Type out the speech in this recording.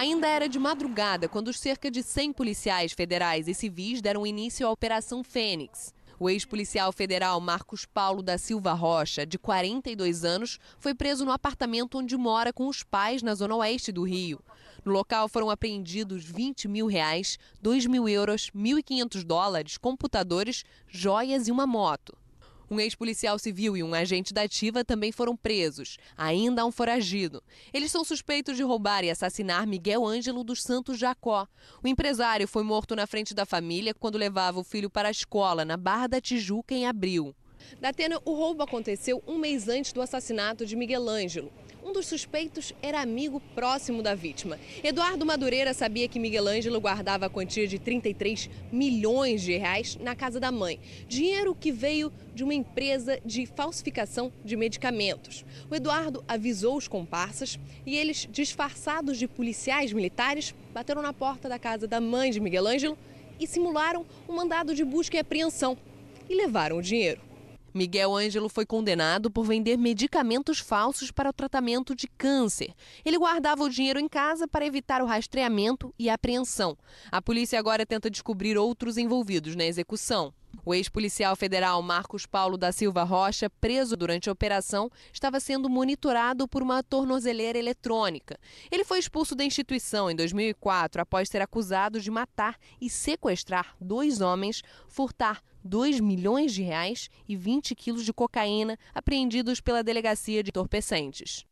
Ainda era de madrugada quando cerca de 100 policiais federais e civis deram início à Operação Fênix. O ex-policial federal Marcos Paulo da Silva Rocha, de 42 anos, foi preso no apartamento onde mora com os pais na zona oeste do Rio. No local foram apreendidos 20 mil reais, 2 mil euros, 1.500 dólares, computadores, joias e uma moto. Um ex-policial civil e um agente da ativa também foram presos. Ainda há um foragido. Eles são suspeitos de roubar e assassinar Miguel Ângelo dos Santos Jacó. O empresário foi morto na frente da família quando levava o filho para a escola, na Barra da Tijuca, em abril. Da Atena, o roubo aconteceu um mês antes do assassinato de Miguel Ângelo um dos suspeitos era amigo próximo da vítima. Eduardo Madureira sabia que Miguel Ângelo guardava a quantia de 33 milhões de reais na casa da mãe. Dinheiro que veio de uma empresa de falsificação de medicamentos. O Eduardo avisou os comparsas e eles, disfarçados de policiais militares, bateram na porta da casa da mãe de Miguel Ângelo e simularam um mandado de busca e apreensão e levaram o dinheiro. Miguel Ângelo foi condenado por vender medicamentos falsos para o tratamento de câncer. Ele guardava o dinheiro em casa para evitar o rastreamento e apreensão. A polícia agora tenta descobrir outros envolvidos na execução. O ex-policial federal Marcos Paulo da Silva Rocha, preso durante a operação, estava sendo monitorado por uma tornozeleira eletrônica. Ele foi expulso da instituição em 2004 após ser acusado de matar e sequestrar dois homens, furtar 2 milhões de reais e 20 quilos de cocaína apreendidos pela Delegacia de Entorpecentes.